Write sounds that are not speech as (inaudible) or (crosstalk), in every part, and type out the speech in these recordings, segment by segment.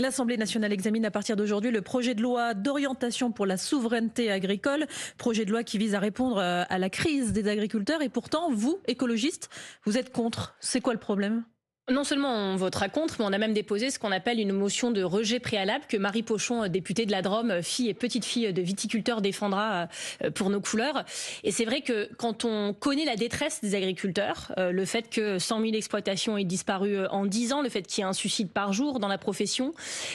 L'Assemblée nationale examine à partir d'aujourd'hui le projet de loi d'orientation pour la souveraineté agricole, projet de loi qui vise à répondre euh, à la crise des agriculteurs. Et pourtant, vous, écologistes, vous êtes contre. C'est quoi le problème non seulement on votera contre, mais on a même déposé ce qu'on appelle une motion de rejet préalable que Marie Pochon, euh, députée de la Drôme, euh, fille et petite fille de viticulteurs, défendra euh, pour nos couleurs. Et c'est vrai que quand on connaît la détresse des agriculteurs, le fait que 100 000 exploitations aient disparu en 10 ans, le fait qu'il y ait un suicide par jour dans la profession,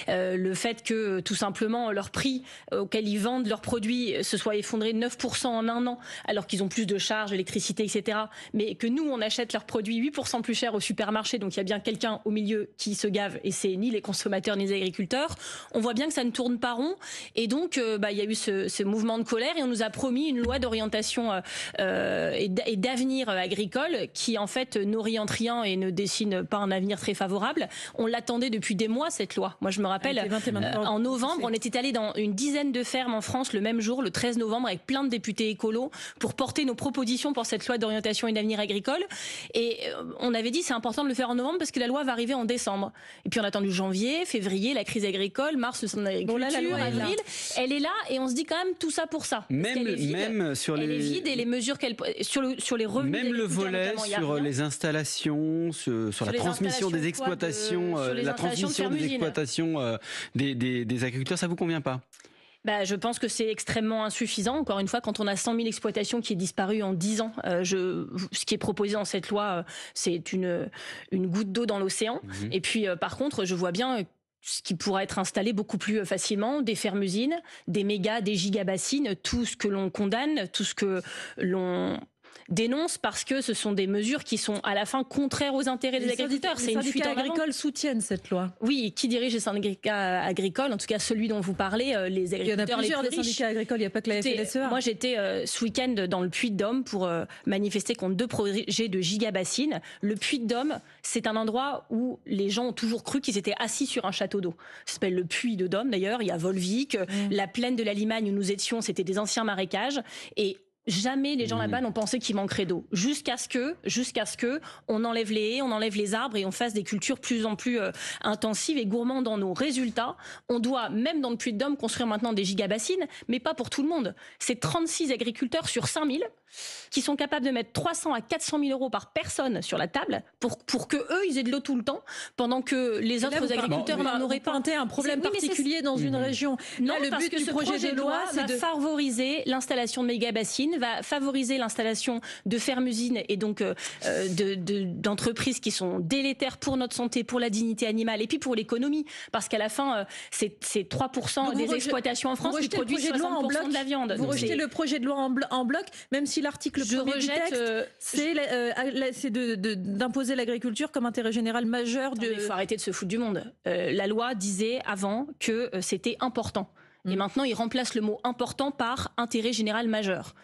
le fait que tout simplement leur prix auquel ils vendent leurs produits se soit effondré 9% en un an, alors qu'ils ont plus de charges, électricité, etc. Mais que nous, on achète leurs produits 8% plus cher au supermarché, donc bien quelqu'un au milieu qui se gave, et c'est ni les consommateurs ni les agriculteurs. On voit bien que ça ne tourne pas rond, et donc euh, bah, il y a eu ce, mouvement de colère, et on nous a promis une loi d'orientation euh, euh, et d'avenir agricole qui en fait n'oriente rien et ne dessine pas un avenir très favorable. On l'attendait depuis des mois cette loi. Moi je me rappelle, ah, en novembre, on était allé dans une dizaine de fermes en France le même jour, le 13 novembre, avec plein de députés écolos pour porter nos propositions pour cette loi d'orientation et d'avenir agricole. Et on avait dit c'est important de le faire en novembre parce que la loi va arriver en décembre. Et puis on a attendu janvier, février, la crise agricole, mars, le agriculture, bon là, la loi avril. elle est là et on se dit quand même tout ça pour ça. Même, même sur les. Elle et les mesures qu'elle. Sur, le, sur les revenus. Même le volet sur les installations, sur, la transmission des exploitations, la transmission des exploitations des, des, des agriculteurs, ça vous convient pas bah, je pense que c'est extrêmement insuffisant. Encore une fois, quand on a 100 000 exploitations qui est disparu en 10 ans, euh, je, ce qui est proposé dans cette loi, euh, c'est une, une goutte d'eau dans l'océan. Mhm. Et puis, euh, par contre, je vois bien ce qui pourrait être installé beaucoup plus facilement, des fermes-usines, des méga, des gigabassines, tout ce que l'on condamne, tout ce que l'on dénonce parce que ce sont des mesures qui sont à la fin contraires aux intérêts des agriculteurs. Les syndicats agricoles soutiennent cette loi. Oui, qui dirige les syndicats agricoles, en tout cas celui dont vous parlez, euh, les agriculteurs. Il y en a plusieurs syndicats agricoles, il n'y a pas que la FNSEA. Moi, j'étais euh, ce week-end dans le Puy-de-Dôme pour euh, manifester contre deux projets de gigabassines. Le Puy-de-Dôme, c'est un endroit où les gens ont toujours cru qu'ils étaient assis sur un château d'eau. Ça s'appelle le Puy-de-Dôme d'ailleurs. Il y a Volvic, mmh. la plaine de la Limagne où nous étions, c'était des anciens marécages. Et Jamais les gens là-bas n'ont pensé qu'il manquerait d'eau. Jusqu'à ce que, jusqu'à ce que, on enlève les haies, on enlève les arbres et on fasse des cultures plus en plus euh, intensives et gourmandes dans nos résultats. on doit, même dans le puits de dôme construire maintenant des gigabassines, mais pas pour tout le monde. C'est 36 agriculteurs sur 5000 qui sont capables de mettre 300 à 400 000 euros par personne sur la table pour, pour que eux, ils aient de l'eau tout le temps, pendant que les autres là, agriculteurs auraient pas un problème particulier dans mmh. une région. Non, le but du ce projet, de loi, c'est de favoriser l'installation de méga bassines, va favoriser l'installation de fermes usines et donc euh, euh, d'entreprises qui sont délétères pour notre santé, pour la dignité animale et puis pour l'économie, parce qu'à la fin, euh, c'est 3% des exploitations en France qui produisent 60% de, la viande. Vous rejetez le projet de loi en, en bloc, même si l'article premier rejette, du texte, euh, c'est euh, d'imposer l'agriculture comme intérêt général majeur. de... Il faut arrêter de se foutre du monde. Euh, la loi disait avant que c'était important. Et mm. maintenant, il remplace le mot important par intérêt général majeur.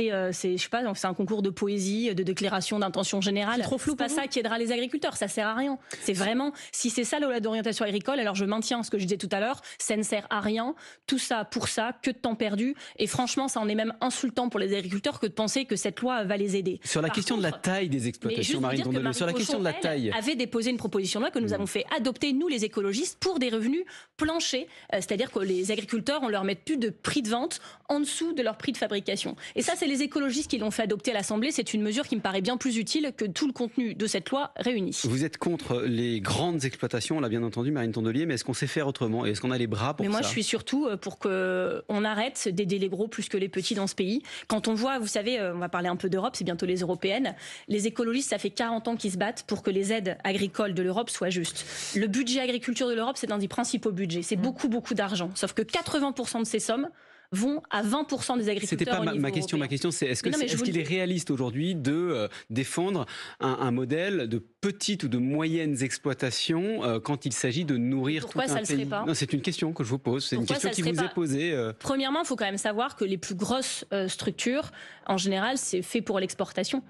Euh, c'est, je sais pas, c'est un concours de poésie, de déclaration d'intention générale. Trop flou, pas ça qui aidera les agriculteurs. Ça sert à rien. C'est vraiment, si c'est ça d'orientation agricole, alors je maintiens ce que je disais tout à l'heure, ça ne sert à rien. Tout ça pour ça, que de temps perdu. Et franchement, ça en est même insultant pour les agriculteurs que de penser que cette loi va les aider. Sur la question de la taille des exploitations, Marine sur la question de la taille, avait déposé une proposition de loi que nous mm. avons fait adopter nous les écologistes pour des revenus planchers, euh, c'est-à-dire que les agriculteurs on leur met plus de prix de vente en dessous de leur prix de fabrication. Et ça c'est les écologistes qui l'ont fait adopter à l'Assemblée. C'est une mesure qui me paraît bien plus utile que tout le contenu de cette loi réunie. Vous êtes contre les grandes exploitations, on l'a bien entendu, Marine Tondelier, mais est-ce qu'on sait faire autrement Est-ce qu'on a les bras pour mais moi, Moi, je suis surtout euh, pour qu'on euh, arrête d'aider les gros plus que les petits dans ce pays. Quand on voit, vous savez, euh, on va parler un peu d'Europe, c'est bientôt les européennes. Les écologistes, ça fait 40 ans qu'ils se battent pour que les aides agricoles de l'Europe soient justes. Le budget agriculture de l'Europe, c'est un des principaux budgets. C'est mmh. beaucoup, beaucoup d'argent. Sauf que 80% de ces sommes vont à 20% des agriculteurs. C'était pas ma, question. Ma question, c'est est-ce qu'il est, est, réaliste aujourd'hui de euh, défendre un, modèle de petites ou de moyennes exploitations euh, quand il s'agit de nourrir tout un pays pas C'est une question que je vous pose. C'est une question qui vous est posée. Euh. Premièrement, il faut quand même savoir que les plus grosses structures, en général, c'est fait pour l'exportation.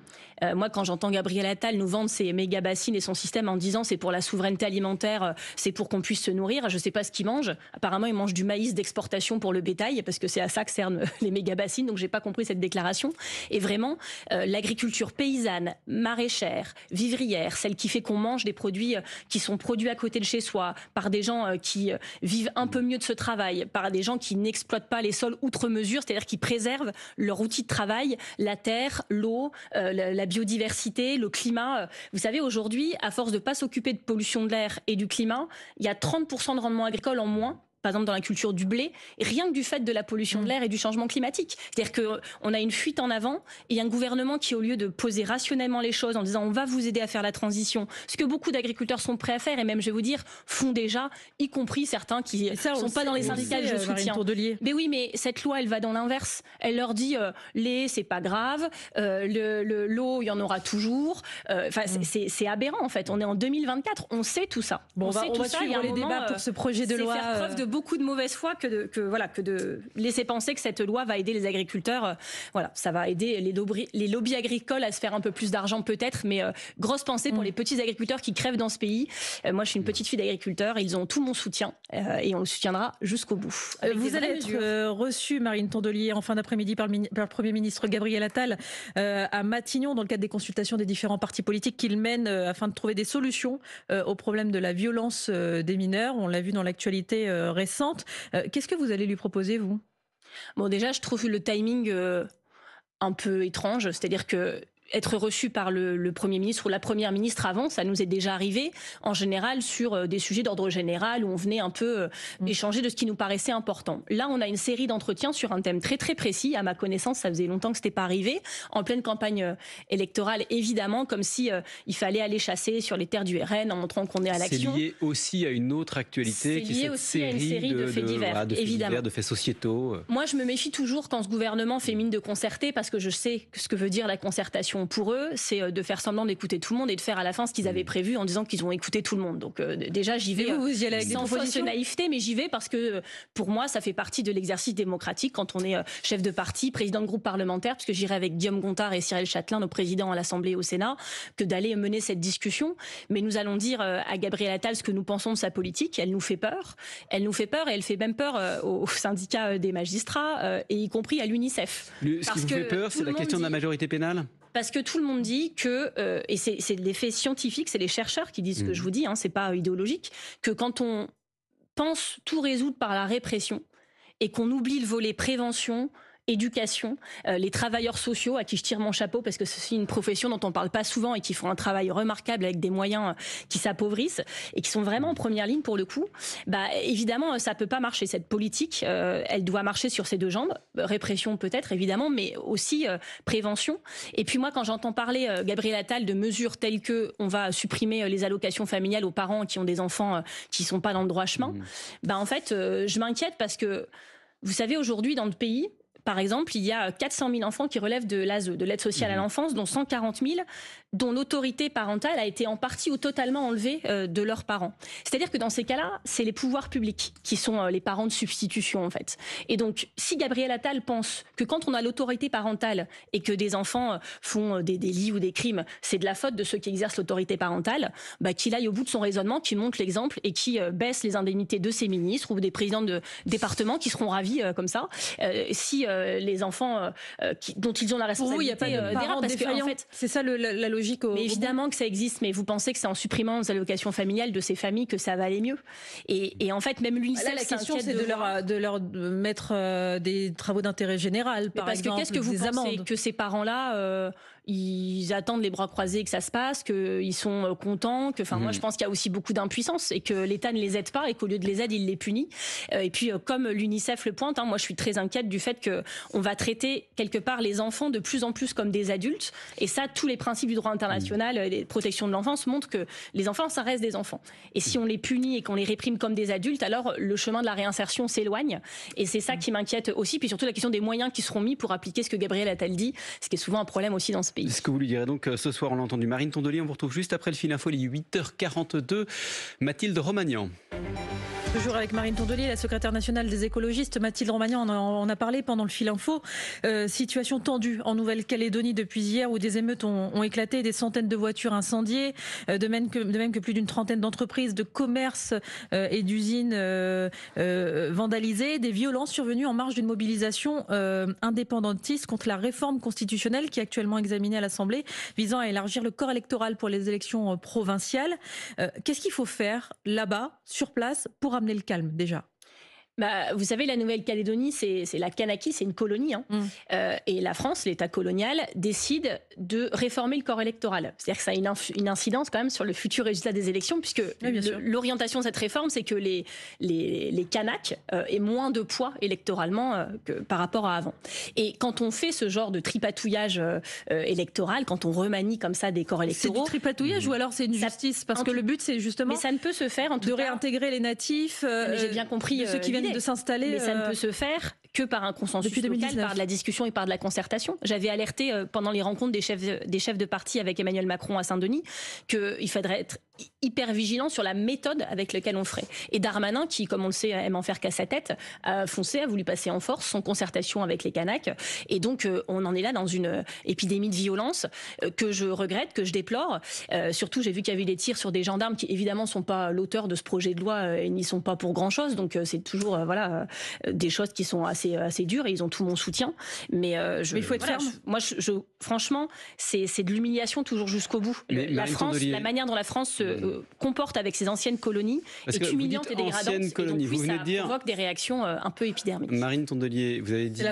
moi, quand j'entends Gabriel Attal nous vendre ses méga bassines et son système en disant c'est pour la souveraineté alimentaire, c'est pour qu'on puisse se nourrir, je ne sais pas ce qu'il mange. Apparemment, il mange du maïs d'exportation pour le bétail parce que c'est à ça que servent euh, les méga bassines, donc j'ai pas compris cette déclaration. Et vraiment, euh, l'agriculture paysanne, maraîchère, vivrière, celle qui fait qu'on mange des produits euh, qui sont produits à côté de chez soi, par des gens qui vivent un peu mieux de ce travail, par des gens qui n'exploitent pas les sols outre mesure, c'est-à-dire qui préservent leur outil de travail, la terre, l'eau, la biodiversité, le climat. Vous savez, aujourd'hui, à force de pas s'occuper de pollution de l'air et du climat, il y a 30% de rendement agricole en moins par exemple dans la culture du blé, rien que du fait de la pollution de mm. l'air et du changement climatique. C'est-à-dire qu'on euh, a une fuite en avant et un gouvernement qui, au lieu de poser rationnellement les choses en disant on va vous aider à faire la transition, ce que beaucoup d'agriculteurs sont prêts à faire et même, je vais vous dire, font déjà, y compris certains qui ne sont pas dans les syndicats, je soutiens. Mais oui, mais cette loi, elle va dans l'inverse. Elle leur dit euh, les, c'est pas grave, euh, le l'eau, il y en aura toujours. Enfin, mm. c'est aberrant en fait. On est en 2024, on sait tout ça. Bon, on, sait tout il y suivre les débats pour ce projet de loi. de beaucoup de mauvaise foi que de, que, voilà, que de laisser penser que cette loi va aider les agriculteurs. Euh, voilà, ça va aider les, les lobbies agricoles à se faire un peu plus d'argent peut-être, mais euh, grosse pensée pour mm. les petits agriculteurs qui crèvent dans ce pays. Euh, moi, je suis une mm. petite fille d'agriculteur, ils ont tout mon soutien et on le soutiendra jusqu'au bout. vous allez être Marine Tondelier, en fin d'après-midi par, par, le Premier ministre Gabriel Attal à Matignon dans le cadre des consultations des différents partis politiques qu'il mène afin de trouver des solutions au problème de la violence des mineurs. On l'a vu dans l'actualité euh, qu'est-ce que vous allez lui proposer, vous Bon, déjà, je trouve le timing euh, un peu étrange, c'est-à-dire que être reçu par le, Premier ministre ou la Première ministre avant, ça nous est déjà arrivé, en général sur euh, des sujets d'ordre général où on venait un peu euh, mm. échanger de ce qui nous paraissait important. Là, on a une série d'entretiens sur un thème très très précis. À ma connaissance, ça faisait longtemps que c'était pas arrivé, en pleine campagne euh, électorale, évidemment, comme si il fallait aller chasser sur les terres du RN en montrant qu'on est à l'action. C'est lié aussi à une autre actualité, qui est cette aussi à une série de, faits divers, évidemment. Faits divers, de faits sociétaux. Moi, je me méfie toujours quand ce gouvernement fait mm. mine de concerter, parce que je sais ce que veut dire la concertation pour eux, c'est euh, de faire semblant d'écouter tout le monde et de faire à la fin ce qu'ils mm. avaient prévu en disant qu'ils ont écouté tout le monde. Donc euh, déjà, j'y vais y euh, avec sans des fausse naïveté, mais j'y vais parce que pour moi, ça fait partie de l'exercice démocratique quand on est chef de parti, président de groupe parlementaire, puisque j'irai avec Guillaume Gontard et Cyril Châtelain, nos présidents à l'Assemblée et au Sénat, que d'aller mener cette discussion. Mais nous allons dire à Gabriel Attal ce que nous pensons de sa politique. Elle nous fait peur. Elle nous fait peur et elle fait même peur au (laughs) syndicat des magistrats et y compris à l'UNICEF. ce qui vous fait peur, c'est la question de la majorité pénale parce que tout le monde dit que, euh, et c'est des faits scientifiques, c'est les chercheurs qui disent ce que je mmh. vous dis, hein, c'est pas idéologique, que quand on pense tout résoudre par la répression et qu'on oublie le volet prévention, éducation, euh, les travailleurs sociaux à qui je tire mon chapeau parce que c'est une profession dont on parle pas souvent et qui font un travail remarquable avec des moyens euh, qui s'appauvrissent et qui sont vraiment en première ligne pour le coup. Bah évidemment, euh, ça peut pas marcher cette politique. elle doit marcher sur ses deux jambes, répression peut-être évidemment, mais aussi prévention. Et puis moi, quand j'entends parler Gabriel Attal de mesures telles que on va supprimer les allocations familiales aux parents qui ont des enfants qui sont pas dans le droit chemin, mmh. bah en fait, je m'inquiète parce que vous savez, aujourd'hui, dans le pays, par exemple, il y a 400 000 enfants qui relèvent de l'ASE, de l'aide sociale à mmh. l'enfance, dont 140 000 dont l'autorité parentale a été en partie ou totalement enlevée euh, de leurs parents. C'est-à-dire que dans ces cas-là, c'est les pouvoirs publics qui sont euh, les parents de substitution, en fait. Et donc, si Gabriel Attal pense que quand on a l'autorité parentale et que des enfants euh, font des délits ou des crimes, c'est de la faute de ceux qui exercent l'autorité parentale, bah, qu'il aille au bout de son raisonnement, qu'il montre l'exemple et qui baisse les indemnités de ses ministres ou des présidents de départements qui seront ravis comme ça. si euh, les enfants euh, euh, dont ils ont la responsabilité Pour vous, il n'y a pas en fait, c'est ça la, logique. Au, mais évidemment que ça existe, mais vous pensez que c'est en supprimant les allocations familiales de ces familles que ça va aller mieux et, en fait, même bah l'UNICEF. seule la question, c'est de, leur, mettre des travaux d'intérêt général, par parce exemple. Parce que qu'est-ce que vous pensez que ces parents-là ils attendent les bras croisés que ça se passe, qu'ils sont euh, contents, que, enfin, moi, je mmh. pense qu'il y a aussi beaucoup d'impuissance et que l'État ne les aide pas et qu'au lieu de les aider, il les punit. Euh, et puis, euh, comme l'UNICEF le pointe, hein, moi, je suis très inquiète du fait que on va traiter quelque part les enfants de plus en plus comme des adultes. Et ça, tous les principes du droit international, mmh. et des protections de l'enfance montrent que les enfants, ça reste des enfants. Et si mmh. on les punit et qu'on les réprime comme des adultes, alors le chemin de la réinsertion s'éloigne. Et c'est ça qui m'inquiète aussi. Puis surtout la question des moyens qui seront mis pour appliquer ce que Gabriel Attal dit, ce qui est souvent un problème aussi dans ce ce que vous lui direz donc euh, ce soir, on l'a entendu. Marine Tondelier, on vous retrouve juste après le fil info, 8h42. Mathilde Romagnan. Toujours avec Marine Tondelier, la secrétaire nationale des écologistes, Mathilde Romagnan on a, en a parlé pendant le fil info. Euh, situation tendue en Nouvelle-Calédonie depuis hier où des émeutes ont, éclaté, des centaines de voitures incendiées, euh, de, même que, plus d'une trentaine d'entreprises, de commerces et d'usines vandalisées, des violences survenues en marge d'une mobilisation indépendantiste contre la réforme constitutionnelle qui est actuellement examinée à l'Assemblée visant à élargir le corps électoral pour les élections euh, provinciales. Euh, qu'est-ce qu'il faut faire là-bas, sur place, pour amener le calme déjà bah, vous savez, la Nouvelle-Calédonie, c'est la Kanaki, c'est une colonie. Hein. Mm. Euh, et la France, l'État colonial, décide de réformer le corps électoral. C'est-à-dire que ça a une, incidence quand même sur le futur résultat des élections, puisque l'orientation de cette réforme, c'est que les, les, les Kanaks euh, aient moins de poids électoralement euh, que par rapport à avant. Et quand on fait ce genre de tripatouillage électoral, quand on remanie comme ça des corps électoraux... C'est du tripatouillage ou alors c'est une justice Parce que le but, c'est justement... Mais ça ne peut se faire, en tout de réintégrer les natifs... J'ai bien compris... ceux qui viennent de s'installer. Mais ça ne euh, peut se faire que par un consensus par de la discussion et par de la concertation. J'avais alerté euh, pendant les rencontres des chefs, des chefs de parti avec Emmanuel Macron à Saint-Denis qu'il faudrait être hyper vigilant sur la méthode avec laquelle on ferait. Et Darmanin, qui, comme on le sait, aime en faire qu'à sa tête, a foncé, a voulu passer en force, son concertation avec les Kanaks. Et donc, euh, on en est là dans une euh, épidémie de violence que je regrette, que je déplore. surtout, j'ai vu qu'il y avait eu des tirs sur des gendarmes qui, évidemment, sont pas l'auteur de ce projet de loi et n'y sont pas pour grand-chose. Donc, c'est toujours, voilà, des choses qui sont assez euh, assez, dur et ils ont tout mon soutien. Mais euh, je, vais il faut être ferme. moi, je, franchement, c'est de l'humiliation toujours jusqu'au bout. la France, la manière dont la France se euh, comporte avec ses anciennes colonies est humiliante et dégradante. Et donc, vous ça provoque des réactions un peu épidermiques. Marine Tondelier, vous avez dit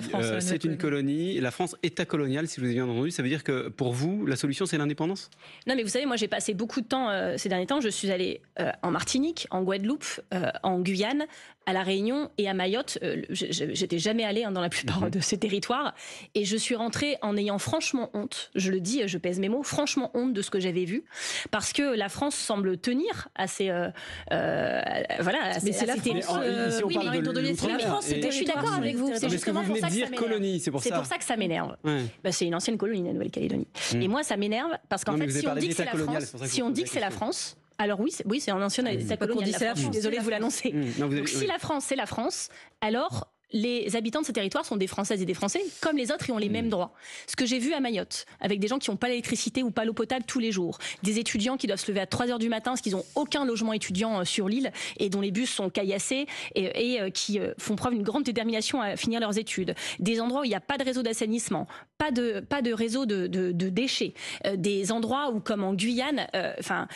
c'est une colonie. La France, état colonial, si vous avez bien entendu, ça veut dire que pour vous, la solution, c'est l'indépendance Non, mais vous savez, moi, j'ai passé beaucoup de temps ces derniers temps. Je suis allée en Martinique, en Guadeloupe, en Guyane, à La Réunion et à Mayotte. J'étais jamais allée hein, dans la plupart mhm. de ces territoires. Et je suis rentrée en ayant franchement honte, je le dis, je pèse mes mots, franchement honte de ce que j'avais vu, parce que la France semble tenir à ces... voilà, mais c'est la France... Je suis d'accord avec vous. C'est justement pour ça que ça m'énerve c'est pour ça. que ça m'énerve. c'est une ancienne colonie, la Nouvelle-Calédonie. Hmm. Et moi, ça m'énerve parce qu'en fait, si on dit que c'est la France, si on dit que c'est la France, alors oui, oui, c'est un ancien hmm. État colonial. Je suis désolée de vous l'annoncer. Hmm. Si la France, c'est la France, alors les habitants de ces territoires sont des Françaises et des Français comme les autres et ont les hmm. mêmes droits. Ce que j'ai vu à Mayotte, avec des gens qui n'ont pas l'électricité ou pas l'eau potable tous les jours, des étudiants qui doivent se lever à 3 heures du matin parce qu'ils n'ont aucun logement étudiant euh, sur l'île et dont les bus sont caillassés et, euh, qui euh, font preuve d'une grande détermination à finir leurs études, des endroits où il n'y a pas de réseau d'assainissement, pas de, pas de réseau de, déchets, des endroits où, comme en Guyane, enfin.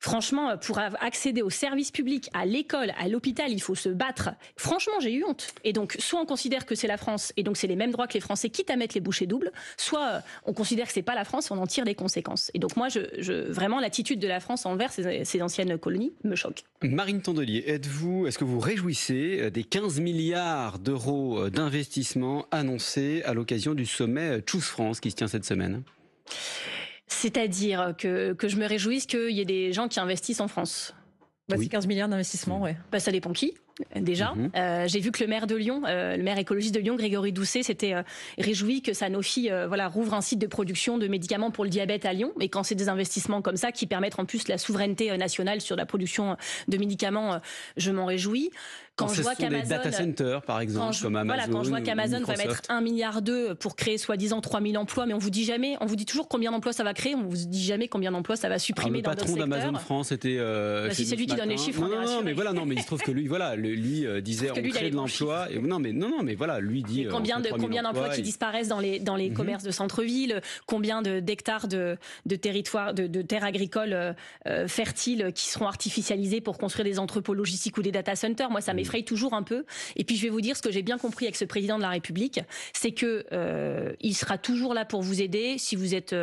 Franchement, euh, pour accéder aux services publics, à l'école, à l'hôpital, il faut se battre. Franchement, j'ai eu honte. Et donc, soit on considère que c'est la France, et donc c'est les mêmes droits que les Français, quitte à mettre les bouchées doubles, soit euh, on considère que c'est pas la France, on en tire des conséquences. Et donc, moi, je, vraiment, l'attitude de la France envers ces, anciennes colonies me choque. Marine Tondelier, êtes-vous, est-ce que vous réjouissez euh, des 15 milliards d'euros d'investissement annoncés à l'occasion du sommet Choose France qui se tient cette semaine c'est-à-dire que, je me réjouisse qu'il y ait des gens qui investissent en France. Bah, 15 milliards d'investissements, mm. ouais. Bah, ça dépend qui déjà. Mhm. Euh, j'ai vu que le maire de Lyon, euh, le maire écologiste de Lyon, Grégory Doucet, s'était euh, réjoui que Sanofi voilà, rouvre un site de production de médicaments pour le diabète à Lyon. Mais quand c'est des investissements comme ça qui permettent en plus la souveraineté nationale sur la production de médicaments, je m'en réjouis. Quand, je vois qu'Amazon, data par exemple, quand Amazon, va mettre 1 milliard d'euros pour créer soi-disant 3000 emplois, mais on vous dit jamais, on vous dit toujours combien d'emplois ça va créer, on vous dit jamais combien d'emplois ça va ah, supprimer Alors, le patron d'Amazon France était. Bah, c'est lui qui donne les hein. chiffres. Non, mais voilà, non, mais il se trouve que lui, voilà, lui euh, disait on crée de l'emploi. Et, non, mais non, mais voilà, lui dit. Euh, combien de combien d'emplois qui disparaissent dans les dans les mhm. commerces de centre-ville Combien d'hectares de, de, de de, terres agricoles euh, fertiles qui seront artificialisées pour construire des entrepôts logistiques ou des data centers Moi, ça mhm. m'effraie toujours un peu. Et puis je vais vous dire ce que j'ai bien compris avec ce président de la République, c'est que il sera toujours là pour vous aider si vous êtes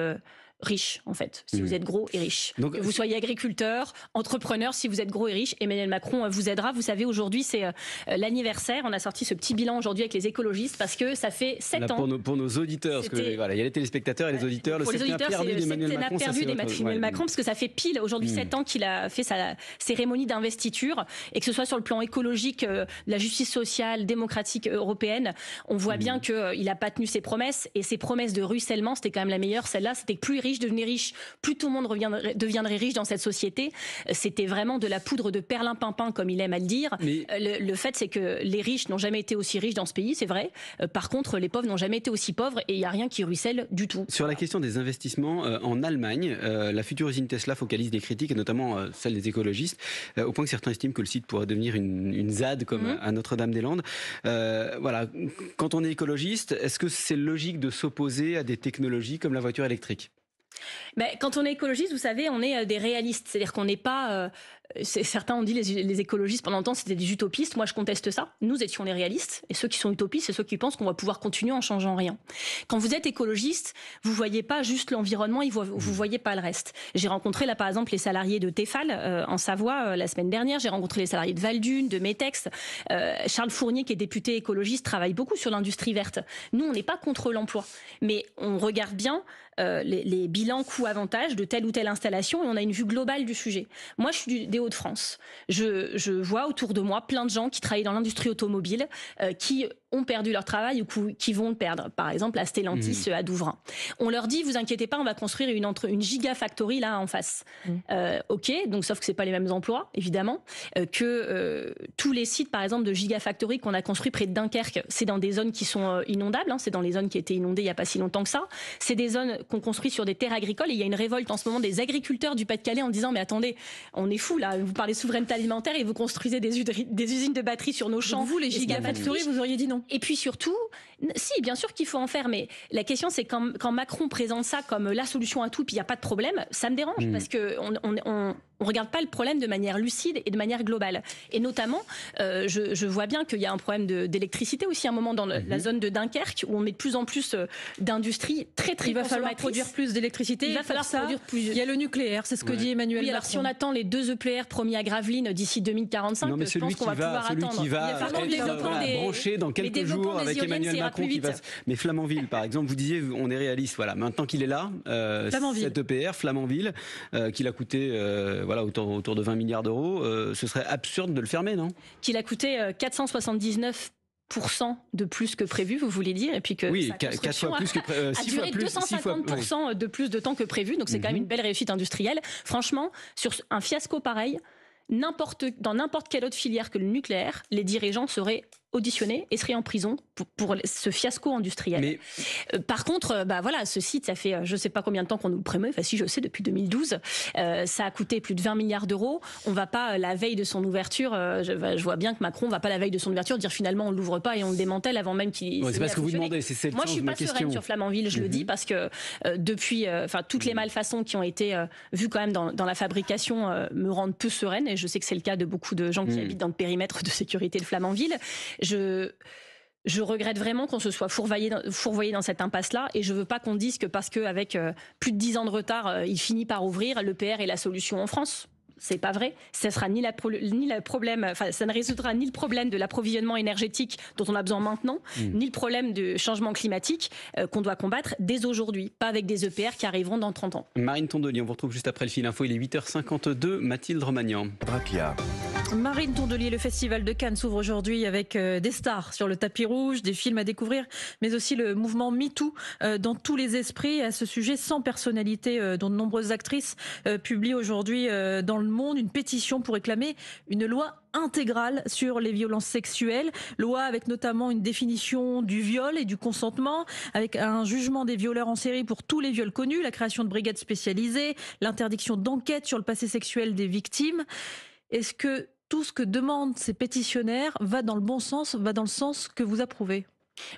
riche, en fait, si vous mm. êtes gros et riche. vous soyez agriculteur, entrepreneur, si vous êtes gros et riche, Emmanuel Macron euh, vous aidera. Vous savez, aujourd'hui, c'est euh, euh, l'anniversaire. On a sorti ce petit bilan aujourd'hui avec les écologistes parce que ça fait sept ans. Pour nos, pour nos auditeurs, que, voilà, il y a les téléspectateurs et les auditeurs. le les auditeurs, c'est d'Emmanuel Macron, perdu d'Emmanuel Macron parce que ça fait pile aujourd'hui mm. sept 7 ans qu'il a fait sa cérémonie d'investiture et que ce soit sur le plan écologique, la justice sociale, démocratique européenne, on voit bien mm. qu'il n'a pas tenu ses promesses et ses promesses de ruissellement, c'était quand même la meilleure. Celle-là, c'était plus riche, riche, plus tout le monde reviendrait, deviendrait riche dans cette société. C'était vraiment de la poudre de perlin perlimpinpin, comme il aime à le dire. Euh, le, fait, c'est que les riches n'ont jamais été aussi riches dans ce pays, c'est vrai. Euh, par contre, les pauvres n'ont jamais été aussi pauvres et il n'y a rien qui ruisselle du tout. Sur la question des investissements, euh, en Allemagne, la future usine Tesla focalise des critiques, et notamment celle des écologistes, au point que certains estiment que le site pourrait devenir une, ZAD comme mmh. à Notre-Dame-des-Landes. voilà, quand on est écologiste, est-ce que c'est logique de s'opposer à des technologies comme la voiture électrique mais Quand on est écologiste, vous savez, on est euh, des réalistes. C'est-à-dire qu'on n'est pas. Euh, certains ont dit les, les écologistes pendant longtemps, c'était des utopistes. Moi, je conteste ça. Nous étions les réalistes. Et ceux qui sont utopistes, c'est ceux qui pensent qu'on va pouvoir continuer en changeant rien. Quand vous êtes écologiste, vous voyez pas juste l'environnement, vous hmm. voyez pas le reste. J'ai rencontré là, par exemple, les salariés de Tefal euh, en Savoie la semaine dernière. J'ai rencontré les salariés de Valdune, de Metex. Charles Fournier, qui est député écologiste, travaille beaucoup sur l'industrie verte. Nous, on n'est pas contre l'emploi. Mais on regarde bien euh, les, bilans coûts-avantages de telle ou telle installation et on a une vue globale du sujet. Moi, je suis des Hauts-de-France. Je, vois autour de moi plein de gens qui travaillent dans l'industrie automobile, euh, qui ont perdu leur travail ou qui vont le perdre. Par exemple, à Stellantis, mmh. à Douvrin. On leur dit, vous inquiétez pas, on va construire une, entre, une gigafactory là en face. Mmh. Euh, ok, donc sauf que c'est pas les mêmes emplois, évidemment, que tous les sites, par exemple, de gigafactory qu'on a construit près de Dunkerque, c'est dans des zones qui sont inondables, hein, c'est dans les zones qui étaient inondées il n'y a pas si longtemps que ça. C'est des zones qu'on construit sur des terres agricoles. Et il y a une révolte en ce moment des agriculteurs du Pas-de-Calais en disant mais attendez, on est fou là. Vous parlez souveraineté alimentaire et vous construisez des, des usines de batteries sur nos champs. vous les gigafactories, vous auriez dit non. Et puis surtout, si bien sûr qu'il faut en faire, mais la question c'est quand, Macron présente ça comme la solution à tout, puis il n'y a pas de problème, ça me dérange mm. parce que on, regarde pas le problème de manière lucide et de manière globale. Et notamment, euh, je, vois bien qu'il y a un problème d'électricité aussi à un moment dans la mhm. zone de Dunkerque où on met de plus en plus euh, d'industries très très produire plus d'électricité. Il va falloir produire plus. Il y a le nucléaire, c'est ce que dit Emmanuel alors si on attend les deux EPR promis à Gravelines d'ici 2045, je pense qu'on va, pouvoir attendre. Qui euh, dans quelques jours avec Emmanuel Macron Mais Flamanville, par exemple, vous disiez, on est réaliste. Voilà, maintenant qu'il est là, cet euh, EPR, Flamanville, e euh, qu'il a coûté voilà, autour, autour de 20 milliards d'euros, ce serait absurde de le fermer, non Qu'il a coûté 479 de plus que prévu, vous voulez dire, et puis que oui, sa fois plus que euh, a duré 250% de plus de temps que prévu, donc c'est quand même mhm. une belle réussite industrielle. Franchement, sur un fiasco pareil, dans n'importe quelle autre filière que le nucléaire, les dirigeants seraient auditionné et serait en prison pour, ce fiasco industriel. Euh, par contre, euh, bah voilà, ce site, ça fait euh, je sais pas combien de temps qu'on nous le promet. Enfin, si je sais, depuis 2012, ça a coûté plus de 20 milliards d'euros. On va pas la veille de son ouverture. Bah, je, vois bien que Macron va pas la veille de son ouverture dire finalement on l'ouvre pas et on le démantèle avant même qu'il. c'est pas ce que vous demandez. C'est Moi, je ne suis pas sereine sur Flamanville. Je le dis mm-hmm. parce que depuis, enfin, toutes les mm-hmm. malfaçons qui ont été vues quand même dans, la fabrication me rendent peu sereine et je sais que c'est le cas de beaucoup de gens qui mm. habitent dans le périmètre de sécurité de Flamanville je regrette vraiment qu'on se soit fourvoyé dans, cette impasse-là et je ne veux pas qu'on dise que parce qu'avec euh, plus de 10 ans de retard, euh, il finit par ouvrir, l'EPR est la solution en France. C'est pas vrai. Ça sera ni la, problème, ça ne résoudra ni le problème de l'approvisionnement énergétique dont on a besoin maintenant, hmm. ni le problème du changement climatique euh, qu'on doit combattre dès aujourd'hui, pas avec des EPR qui arriveront dans 30 ans. Marine Tondoli, on vous retrouve juste après le fil info. Il est 8h52. Mathilde Romagnan. Marine Tondelier, le Festival de Cannes s'ouvre aujourd'hui avec euh, des stars sur le tapis rouge, des films à découvrir, mais aussi le mouvement MeToo euh, dans tous les esprits. À ce sujet, sans personnalités, euh, dont de nombreuses actrices, publient aujourd'hui dans le monde une pétition pour réclamer une loi intégrale sur les violences sexuelles, loi avec notamment une définition du viol et du consentement, avec un jugement des violeurs en série pour tous les viols connus, la création de brigades spécialisées, l'interdiction d'enquête sur le passé sexuel des victimes. Est-ce que tout ce que demandent ces pétitionnaires va dans le bon sens, va dans le sens que vous approuvez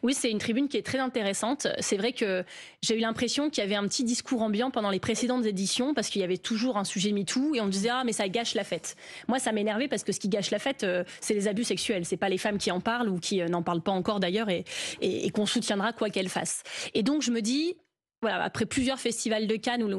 oui, c'est une tribune qui est très intéressante. C'est vrai que j'ai eu l'impression qu'il y avait un petit discours ambiant pendant les précédentes éditions parce qu'il y avait toujours un sujet MeToo et on disait ah mais ça gâche la fête. Moi, ça m'énervait parce que ce qui gâche la fête, euh, c'est les abus sexuels. C'est pas les femmes qui en parlent ou qui euh, n'en parlent pas encore d'ailleurs et, et qu'on soutiendra quoi qu'elles fassent. Et donc je me dis après plusieurs festivals de Cannes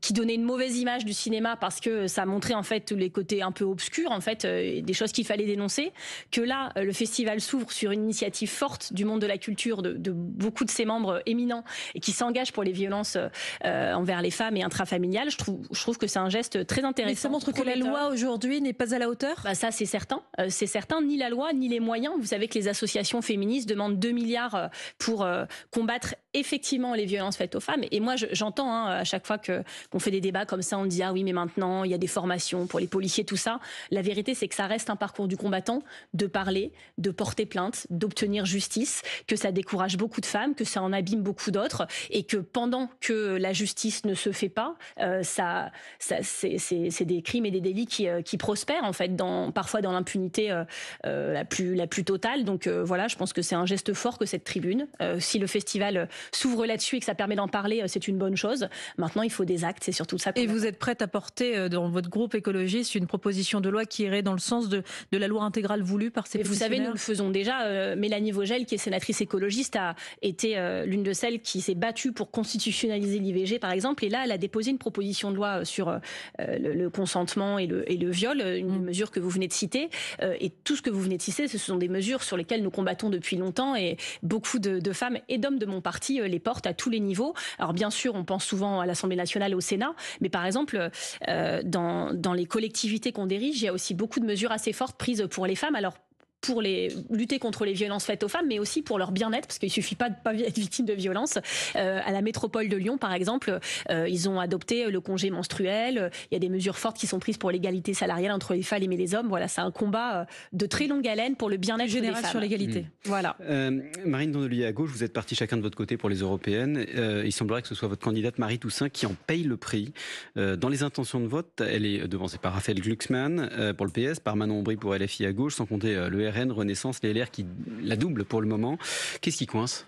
qui donnaient une mauvaise image du cinéma parce que ça montrait en fait les côtés un peu obscurs, en fait, euh, des choses qu'il fallait dénoncer, que là, euh, le festival s'ouvre sur une initiative forte du monde de la culture, de, beaucoup de ses membres éminents et qui s'engagent pour les violences euh, envers les femmes et intrafamiliales. Je trouve, je trouve que c'est un geste très intéressant. Mais ça montre que la loi aujourd'hui n'est pas à la hauteur bah, Ça, c'est certain. c'est certain. Ni la loi, ni les moyens. Vous savez que les associations féministes demandent 2 milliards pour combattre effectivement les violences Faites aux femmes. Et moi, j'entends hein, à chaque fois que qu'on fait des débats comme ça, on dit ah oui, mais maintenant il y a des formations pour les policiers, tout ça. La vérité, c'est que ça reste un parcours du combattant de parler, de porter plainte, d'obtenir justice, que ça décourage beaucoup de femmes, que ça en abîme beaucoup d'autres, et que pendant que la justice ne se fait pas, euh, ça, c'est des crimes et des délits qui, euh, qui prospèrent en fait, dans, parfois dans l'impunité euh, la plus la plus totale. Donc voilà, je pense que c'est un geste fort que cette tribune. si le festival s'ouvre là-dessus et que ça d'en parler, euh, c'est une bonne chose. Maintenant, il faut des actes, c'est surtout ça. Et vous êtes prête à porter euh, dans votre groupe écologiste une proposition de loi qui irait dans le sens de, la loi intégrale voulue par ces Vous savez, nous le faisons déjà. Euh, Mélanie Vogel, qui est sénatrice écologiste, a été l'une de celles qui s'est battue pour constitutionnaliser l'IVG, par exemple. Et là, elle a déposé une proposition de loi sur le, consentement et le, et le viol, une mm. mesure que vous venez de citer. et tout ce que vous venez de citer, ce sont des mesures sur lesquelles nous combattons depuis longtemps. Et beaucoup de, de femmes et d'hommes de mon parti les portent à tous les niveaux alors bien sûr, on pense souvent à l'Assemblée nationale et au Sénat, mais par exemple, euh, dans, dans les collectivités qu'on dirige, il y a aussi beaucoup de mesures assez fortes prises pour les femmes. Alors pour les, lutter contre les violences faites aux femmes, mais aussi pour leur bien-être, parce qu'il ne suffit pas de pas être victime de violences. Euh, à la métropole de Lyon, par exemple, euh, ils ont adopté le congé menstruel. Il y a des mesures fortes qui sont prises pour l'égalité salariale entre les femmes et les hommes. Voilà, c'est un combat euh, de très longue haleine pour le bien-être général des femmes. sur l'égalité. Mmh. Voilà. Euh, Marine Dondelier, à gauche, vous êtes partie chacun de votre côté pour les européennes. il semblerait que ce soit votre candidate Marie Toussaint qui en paye le prix. dans les intentions de vote, elle est devancée par Raphaël Glucksmann pour le PS, par Manon Aubry pour LFI à gauche, sans compter le Renaissance, les qui la double pour le moment. Qu'est-ce qui coince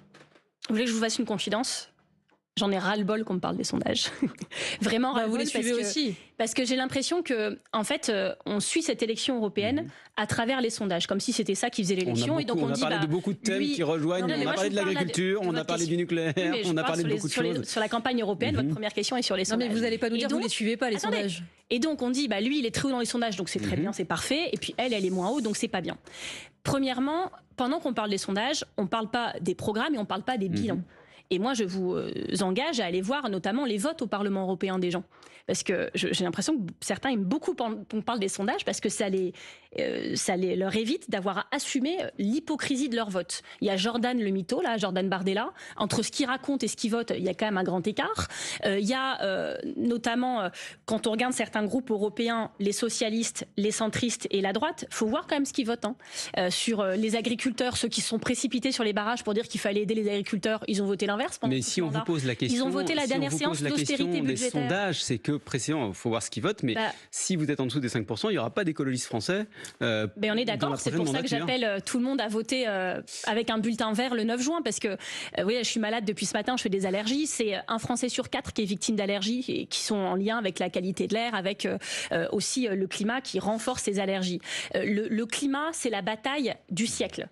Vous voulez que je vous fasse une confidence J'en ai ras-le-bol qu'on me parle des sondages. (laughs) Vraiment bah, ras-le-bol. parce que, aussi. Parce que j'ai l'impression que, en fait, euh, on suit cette élection européenne mhm. à travers les sondages, comme si c'était ça qui faisait l'élection. Et donc on, a parlé bah, de beaucoup de thèmes qui rejoignent. on a parlé de l'agriculture, on a parlé du nucléaire, on a parlé de beaucoup de choses. sur la campagne européenne, votre mhm. première question est sur les sondages. Non, mais vous n'allez pas nous dire que vous ne les suivez pas, les sondages. Et donc on dit, bah, lui, il est très haut dans les sondages, donc c'est très mhm. bien, c'est parfait. Et puis elle, elle est moins haut, donc c'est pas bien. Premièrement, pendant qu'on parle des sondages, on ne parle pas des programmes et on ne parle pas des bilans. Et moi, je vous euh, engage à aller voir notamment les votes au Parlement européen des gens. Parce que j'ai l'impression que certains aiment beaucoup qu'on parle des sondages parce que ça les, euh, ça les, leur évite d'avoir à assumer euh, l'hypocrisie de leur vote. Il y a Jordan le mytho, là, Jordan Bardella. Entre ce qu'il raconte et ce qu'il vote, il y a quand même un grand écart. il y a notamment, quand on regarde certains groupes européens, les socialistes, les centristes et la droite, faut voir quand même ce qu'ils votent. Hein. sur les agriculteurs, ceux qui sont précipités sur les barrages pour dire qu'il fallait aider les agriculteurs, ils ont voté mais si on vous pose la question, ils ont voté la dernière séance d'austérité budgétaire. Des sondages, c'est que précisément, il faut voir ce qu'ils votent, mais bah. si vous êtes en dessous des 5 il n'y aura pas d'écologistes français. Euh, ben, on est d'accord, c'est pour ça que j'appelle euh, tout le monde à voter euh, avec un bulletin vert le 9 juin parce que oui, je suis malade depuis ce matin, je fais des allergies, c'est un Français sur quatre qui est victime d'allergies et qui sont en lien avec la qualité de l'air, avec aussi le climat qui renforce ces allergies. le, le climat, c'est la bataille du siècle.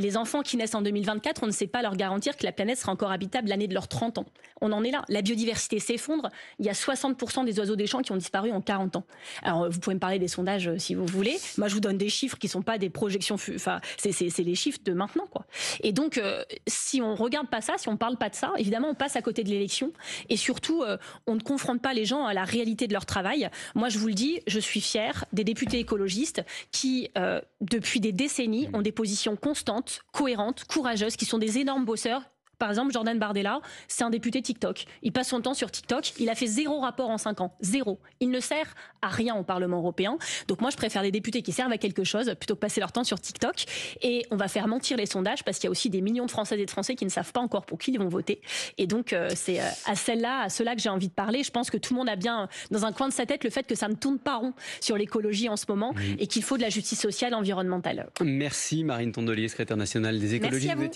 Les enfants qui naissent en 2024, on ne sait pas leur garantir que la planète sera encore habitable l'année de leurs 30 ans. On en est là. La biodiversité s'effondre. Il y a 60% des oiseaux des champs qui ont disparu en 40 ans. Alors, vous pouvez me parler des sondages euh, si vous voulez. Moi, je vous donne des chiffres qui ne sont pas des projections. Enfin, c'est les chiffres de maintenant, quoi. Et donc, euh, si on ne regarde pas ça, si on parle pas de ça, évidemment, on passe à côté de l'élection. Et surtout, euh, on ne confronte pas les gens à la réalité de leur travail. Moi, je vous le dis, je suis fière des députés écologistes qui, depuis des décennies, ont des positions constantes cohérentes, courageuses, qui sont des énormes bosseurs par exemple, Jordan Bardella, c'est un député TikTok. Il passe son temps sur TikTok. Il a fait zéro rapport en cinq ans. Zéro. Il ne sert à rien au Parlement européen. Donc moi, je préfère des députés qui servent à quelque chose plutôt que passer leur temps sur TikTok. Et on va faire mentir les sondages parce qu'il y a aussi des millions de Françaises et de Français qui ne savent pas encore pour qui ils vont voter. Et donc, euh, c'est euh, à celle-là, à cela que j'ai envie de parler. Je pense que tout le monde a bien dans un coin de sa tête le fait que ça ne tourne pas rond sur l'écologie en ce moment et qu'il faut de la justice sociale environnementale. Merci Marine Tondelier, secrétaire nationale des écologistes.